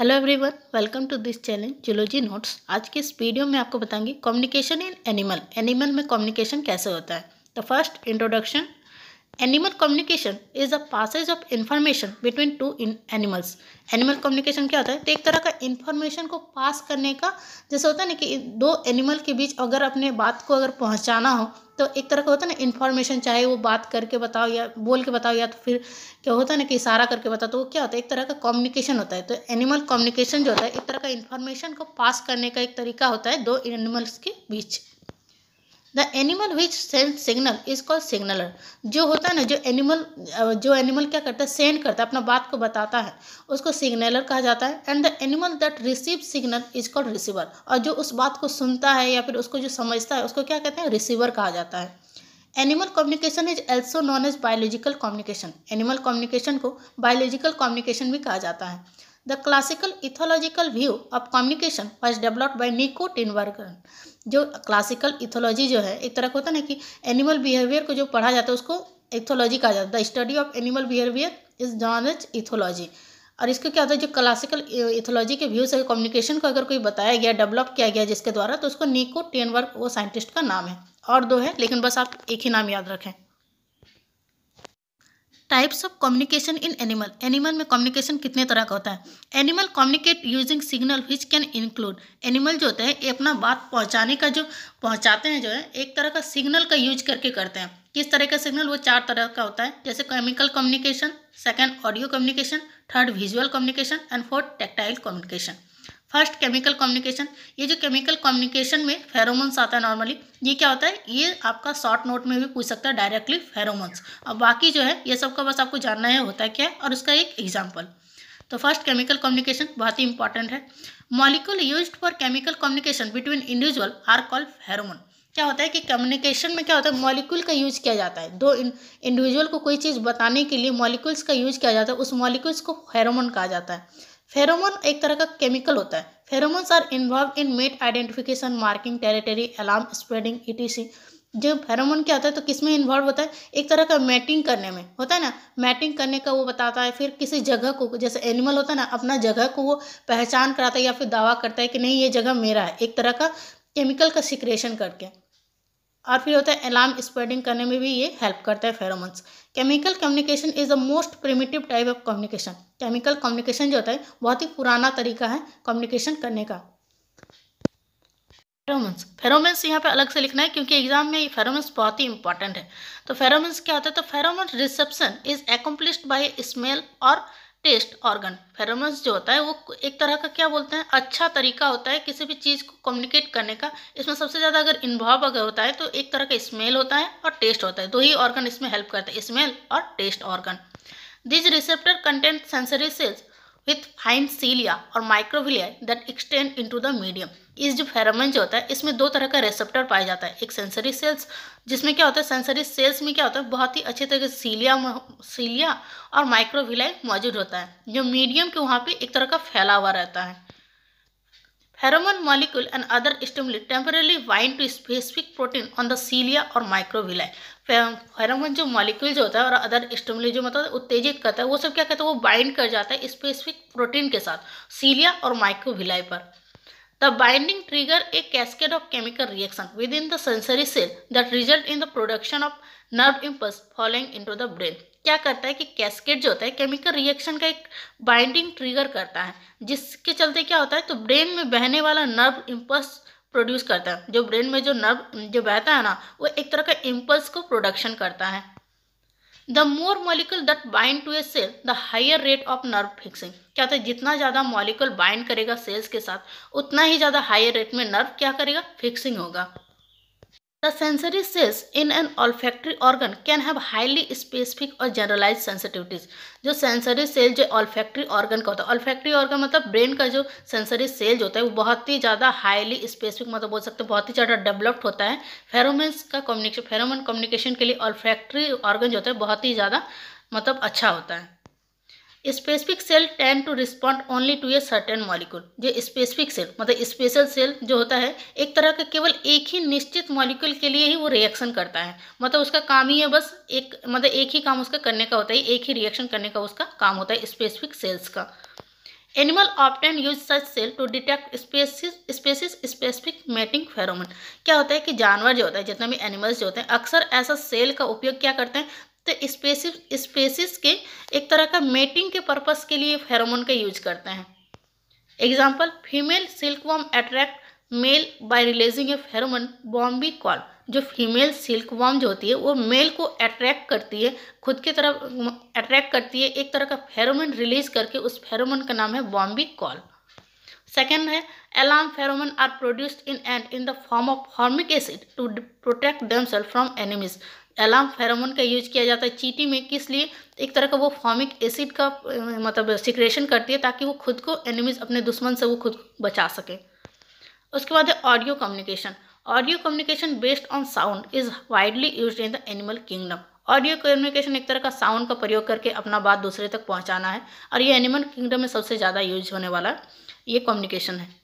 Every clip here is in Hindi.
Hello everyone welcome to this channel zoology notes आज के इस वीडियो में आपको बताएंगे कम्युनिकेशन इन एनिमल एनिमल में कम्युनिकेशन कैसे होता है the first introduction animal communication is the passage of information between two in animals animal communication क्या होता है तो एक तरह का इन्फॉर्मेशन को पास करने का जैसे होता है ना कि दो एनिमल के बीच अगर अपने बात को अगर पहुंचाना हो तो एक तरह का होता है ना इन्फॉर्मेशन चाहे वो बात करके बताओ या बोल के बताओ या तो फिर क्या होता है ना कि इशारा करके बताओ तो वो क्या होता है एक तरह का कम्युनिकेशन होता है तो एनिमल कम्युनिकेशन जो होता है एक तरह का इन्फॉर्मेशन को पास करने का एक तरीका होता है दो एनिमल्स के बीच the animal which send signal is called signaller जो होता है ना जो एनिमल जो एनिमल क्या करता है सेंड करता है अपना बात को बताता है उसको सिग्नलर कहा जाता है and the animal that receive signal is called receiver और जो उस बात को सुनता है या फिर उसको जो समझता है उसको क्या कहते हैं रिसीवर कहा जाता है animal communication is also known as biological communication animal communication को बायोलॉजिकल कम्युनिकेशन भी कहा जाता है The classical ethological view of communication was developed by Nico Tinbergen. जो classical ethology जो है एक तरह का होता है ना कि animal behavior को जो पढ़ा जाता है उसको ethology कहा जाता है The study of animal behavior is known as ethology. और इसका क्या होता है जो क्लासिकल इथोलॉजी के व्यू से कम्युनिकेशन को अगर कोई बताया गया डेवलप किया गया जिसके द्वारा तो उसको निको टेनवर्क वो साइंटिस्ट का नाम है और दो है लेकिन बस आप एक ही नाम याद रखें types of communication in animal animal में कम्युनिकेशन कितने तरह का होता है animal communicate using signal which can include animal जो होते हैं ये अपना बात पहुंचाने का जो पहुंचाते हैं जो है एक तरह का सिग्नल का यूज करके करते हैं किस तरह का सिग्नल वो चार तरह का होता है जैसे chemical communication second audio communication third visual communication and fourth tactile communication first chemical communication ये जो केमिकल कम्युनिकेशन में फेरोमोन्स आता है नॉर्मली ये क्या होता है ये आपका शॉर्ट नोट में भी पूछ सकता है डायरेक्टली फेरोमोन्स और बाकी जो है ये सब का बस आपको जानना है होता है क्या है और उसका एक एग्जाम्पल तो फर्स्ट केमिकल कम्युनिकेशन बहुत ही इंपॉर्टेंट है molecule use for chemical communication between individual are called pheromone क्या होता है कि कम्युनिकेशन में क्या होता है मॉलिक्यूल का यूज किया जाता है दो इंडिविजुअल को कोई चीज़ बताने के लिए मॉलिक्यूल्स का यूज किया जाता है उस मॉलिक्यूल्स को फेरोमोन कहा जाता है फेरोमोन एक तरह का केमिकल होता है pheromones are involve in mate identification marking territory alarm spreading etc जब फेरोमोन क्या होता है तो किस में इन्वॉल्व होता है एक तरह का मैटिंग करने में होता है ना मैटिंग करने का वो बताता है फिर किसी जगह को जैसे एनिमल होता है ना अपना जगह को वो पहचान कराता है या फिर दावा करता है कि नहीं ये जगह मेरा है एक तरह का केमिकल का सिक्रेशन करके और फिर होता है अलार्म स्प्रेडिंग करने में भी ये हेल्प करता है pheromones chemical communication is the most primitive type of communication chemical communication जो होता है बहुत ही पुराना तरीका है कम्युनिकेशन करने का फेरोमेंस फेरोमेंस यहाँ पे अलग से लिखना है क्योंकि एग्जाम में ये फेरोमेंस बहुत ही इंपॉर्टेंट है तो फेरोमेंस क्या होता है तो pheromones reception is accomplished by smell और टेस्ट ऑर्गन फेरोमोन्स जो होता है वो एक तरह का क्या बोलते हैं अच्छा तरीका होता है किसी भी चीज़ को कम्युनिकेट करने का इसमें सबसे ज़्यादा अगर इन्वॉल्व अगर होता है तो एक तरह का स्मेल होता है और टेस्ट होता है दो ही ऑर्गन इसमें हेल्प करते हैं स्मेल और taste organ these receptor contain sensory cells fine cilia और microvilli microvilli extend extend into the medium इस जो फेरामिन जो होता है इसमें दो तरह का रिसेप्टर पाया जाता है एक सेंसरी सेल्स जिसमें क्या होता है सेंसरी सेल्स में क्या होता है बहुत ही अच्छे तरह से सीलिया सीलिया और माइक्रोविलाई मौजूद होता है जो मीडियम के वहाँ पे एक तरह का फैला हुआ रहता है pheromone molecule and other stimulate temporarily वाइन to specific protein on the cilia और माइक्रोविलाई फेरोमोन जो मॉलिक्यूल जो होता है और अदर स्टिमुलेट जो मतलब उत्तेजित करता है वो सब क्या कहता है वो बाइंड कर जाता है स्पेसिफिक प्रोटीन के साथ सीलिया और माइक्रोविलाई पर the binding trigger a cascade of chemical reaction within the sensory cell that result in the production of nerve impulse following into the brain क्या करता है कि कैसकेट जो होता है केमिकल रिएक्शन का एक बाइंडिंग ट्रिगर करता है जिसके चलते क्या होता है तो ब्रेन में बहने वाला नर्व इम्पल्स प्रोड्यूस करता है जो ब्रेन में जो नर्व जो बहता है ना वो एक तरह का इम्पल्स को प्रोडक्शन करता है the more molecule that bind to a cell the higher rate of nerve fixing क्या होता जितना ज़्यादा मॉलिक्यूल बाइंड करेगा सेल्स के साथ उतना ही ज़्यादा हायर रेट में नर्व क्या करेगा फिक्सिंग होगा sensory cells in an olfactory organ can have highly specific और जनरलाइज सेंसिटिविटीज जो सेंसरी सेल जो ऑल्फैक्ट्री ऑर्गन का होता है ऑल्फैक्ट्री ऑर्गन मतलब ब्रेन का जो सेंसरी सेल होता है वो बहुत ही ज़्यादा हाईली स्पेसिफिक मतलब बोल सकते हैं बहुत ही ज़्यादा डेवलप्ड होता है फेरोमेंस का कम्युनिकेशन फेरोमन कम्युनिकेशन के लिए ऑल्फैक्ट्री ऑर्गन जो होता है बहुत ही ज़्यादा मतलब अच्छा होता है specific cell tend to respond only to a certain molecule जो स्पेसिफिक सेल मतलब स्पेशल सेल जो होता है एक तरह का केवल एक ही निश्चित मॉलिक्यूल के लिए ही वो रिएक्शन करता है मतलब उसका काम ही है बस एक मतलब एक ही काम उसका करने का होता है एक ही रिएक्शन करने का उसका काम होता है स्पेसिफिक सेल्स का animal often use such cell to detect species species specific mating pheromone क्या होता है कि जानवर जो होता है जितना भी एनिमल्स जो होते हैं अक्सर ऐसा सेल का उपयोग क्या करते हैं तो स्पेसिस स्पेसिस के एक तरह का मेटिंग के पर्पस के लिए फेरोमोन का यूज करते हैं example female silkworm attract male by releasing a pheromone bombykol जो फीमेल सिल्क वॉम जो होती है वो मेल को अट्रैक्ट करती है खुद की तरफ अट्रैक्ट करती है एक तरह का फेरोमोन रिलीज करके उस फेरोमोन का नाम है बॉम्बी कॉल सेकेंड है alarm pheromone are produced in and in the form of formic acid to protect them from enemies alarm pheromone का यूज किया जाता है चीटी में किस लिए एक तरह का वो फॉमिक एसिड का मतलब सिक्रेशन करती है ताकि वो खुद को एनिमीज अपने दुश्मन से वो खुद को बचा सके उसके बाद है audio communication audio communication based on sound is widely use in the animal kingdom audio communication एक तरह का साउंड का प्रयोग करके अपना बात दूसरे तक पहुंचाना है और ये एनिमल किंगडम में सबसे ज़्यादा यूज होने वाला ये कम्युनिकेशन है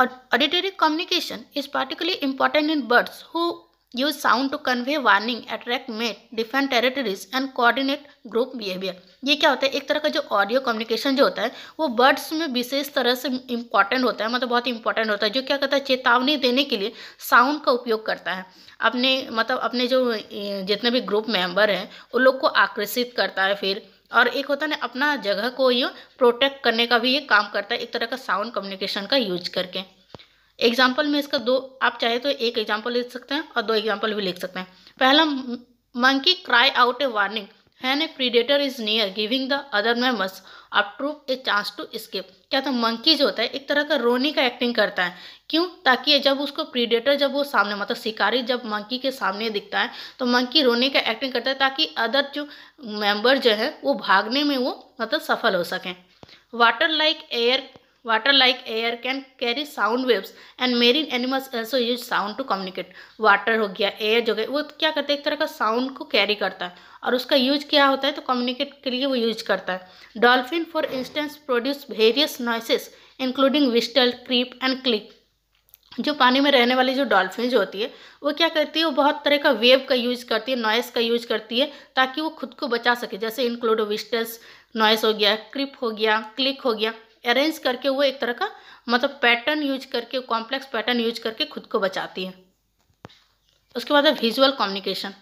auditory communication is particularly important इन birds who use sound to convey warning, attract mate, defend territories and coordinate group behavior. ये क्या होता है एक तरह का जो ऑडियो कम्युनिकेशन जो होता है वो बर्ड्स में विशेष तरह से इम्पॉर्टेंट होता है मतलब बहुत इंपॉर्टेंट होता है जो क्या करता है चेतावनी देने के लिए साउंड का उपयोग करता है अपने मतलब अपने जो जितने भी ग्रुप मेंबर हैं उन लोग को आकर्षित करता है फिर और एक होता है ना अपना जगह को ये प्रोटेक्ट करने का भी ये काम करता है एक तरह का साउंड कम्युनिकेशन का यूज करके एग्जाम्पल में इसका दो आप चाहे तो एक एग्जाम्पल लिख सकते हैं और दो एग्जाम्पल भी लिख सकते हैं पहला monkey cry out a warning when a predator is near giving the other members of troop a chance to escape क्या था तो मंकी जो होता है एक तरह का रोने का एक्टिंग करता है क्यों ताकि जब उसको प्रीडेटर जब वो सामने मतलब शिकारी जब मंकी के सामने दिखता है तो मंकी रोने का एक्टिंग करता है ताकि अदर जो मेम्बर जो है वो भागने में वो मतलब सफल हो सकें water like air water like air can carry sound waves and marine animals also use sound to communicate water हो गया एयर जो गए वो क्या करता है एक तरह का साउंड को कैरी करता है और उसका यूज क्या होता है तो कम्युनिकेट के लिए वो यूज करता है dolphin for instance produce various noises including whistle creep and click जो पानी में रहने वाली जो डॉल्फिन जो होती है वो क्या करती है वो बहुत तरह का वेव का यूज करती है नॉइस का यूज करती है ताकि वो खुद को बचा सके जैसे इंक्लूड विस्टल्स नॉइस हो गया क्रिप हो गया क्लिक हो गया अरेंज करके वो एक तरह का मतलब पैटर्न यूज करके कॉम्प्लेक्स पैटर्न यूज करके खुद को बचाती है उसके बाद है visual communication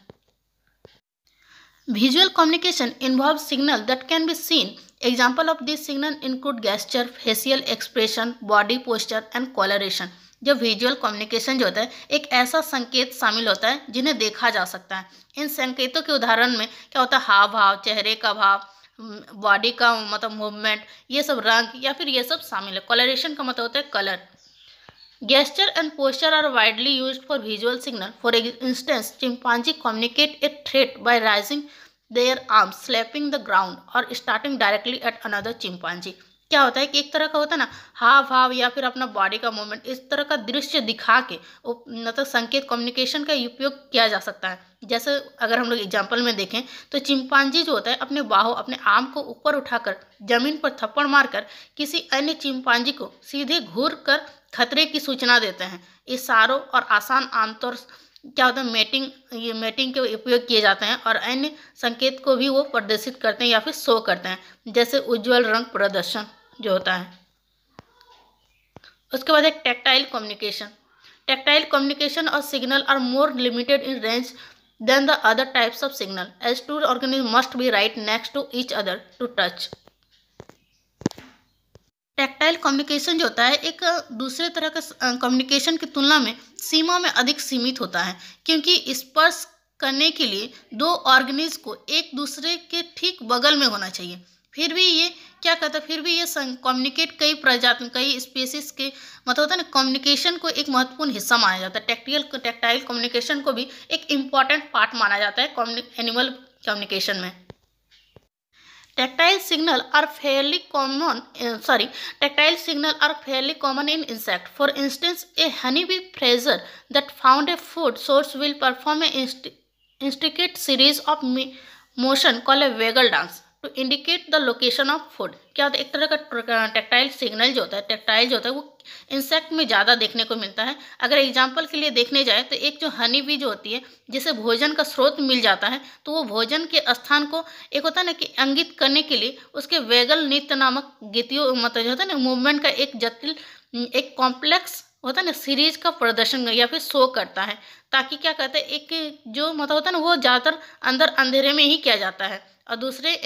visual communication involve signal that can be seen example of this signal include gesture facial expression body posture and coloration जो विजुअल कम्युनिकेशन जो होता है एक ऐसा संकेत शामिल होता है जिन्हें देखा जा सकता है इन संकेतों के उदाहरण में क्या होता है हाव भाव चेहरे का भाव बॉडी हम्म, का मतलब मूवमेंट ये सब रंग या फिर ये सब शामिल है कलरेशन का मतलब होता है colour gesture and posture are widely use for visual signal for instance chimpanzee communicate a threat by rising their arm slapping the ground और starting directly at another chimpanzee क्या होता है कि एक तरह का होता है ना हाव भाव या फिर अपना बॉडी का मूवमेंट इस तरह का दृश्य दिखा के मतलब संकेत कम्युनिकेशन का उपयोग किया जा सकता है जैसे अगर हम लोग एग्जाम्पल में देखें तो चिंपांजी जो होता है अपने बाहों अपने आम को ऊपर उठाकर जमीन पर थप्पड़ मारकर किसी अन्य चिंपांजी को सीधे घूर कर खतरे की सूचना देते हैं इशारों और आसान आमतौर क्या होता है मेटिंग ये मेटिंग के उपयोग किए जाते हैं और अन्य संकेत को भी वो प्रदर्शित करते हैं या फिर शो करते हैं जैसे उज्ज्वल रंग प्रदर्शन जो होता है उसके बाद एक टेक्टाइल कम्युनिकेशन टेक्टाइल कम्युनिकेशन और signal are more limited in range than the other types of signal as two organisms must be right next to each other to touch tactile communication जो होता है एक दूसरे तरह का कम्युनिकेशन की तुलना में सीमा में अधिक सीमित होता है क्योंकि स्पर्श करने के लिए दो ऑर्गेनिज को एक दूसरे के ठीक बगल में होना चाहिए फिर भी ये क्या कहता है फिर भी ये कम्युनिकेट कई प्रजाति कई स्पीसीज के मतलब होता है ना कम्युनिकेशन को एक महत्वपूर्ण हिस्सा माना जाता है टेक्टिकल टेक्टाइल कम्युनिकेशन को भी एक इम्पॉर्टेंट पार्ट माना जाता है एनिमल कम्युनिकेशन में tactile signal are fairly common sorry tactile signal are fairly common in insect for instance a honey bee forager that found a food source will perform a intricate series of motion call a waggle dance to indicate the location of food क्या होता है एक तरह का टेक्टाइल सिग्नल जो होता है टेक्टाइल जो होता है वो इंसेक्ट में ज़्यादा देखने को मिलता है अगर एग्जाम्पल के लिए देखने जाए तो एक जो हनी बीज जो होती है जिसे भोजन का स्रोत मिल जाता है तो वो भोजन के स्थान को एक होता है ना कि अंगित करने के लिए उसके वेगल नृत्य नामक गीतियों मतलब जो होता है ना मूवमेंट का एक जटिल एक कॉम्प्लेक्स होता है ना सीरीज का प्रदर्शन या फिर शो करता है ताकि क्या कहते हैं एक जो मतलब होता है ना वो ज़्यादातर अंदर अंधेरे में ही किया जाता है और दूसरे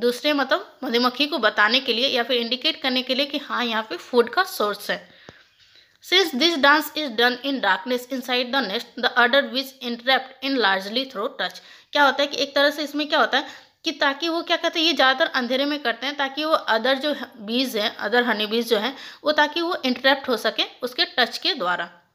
दूसरे मतलब मधुमक्खी को बताने के लिए या फिर इंडिकेट करने के लिए कि हाँ यहाँ पे फूड का सोर्स है since this dance is done in darkness inside the nest the order which interpret in largely through touch क्या होता है कि एक तरह से इसमें क्या होता है कि ताकि वो क्या कहते हैं ये ज़्यादातर अंधेरे में करते हैं ताकि वो अदर जो बीज हैं अदर हनी बीज जो हैं वो ताकि वो इंटरेप्ट हो सके उसके टच के द्वारा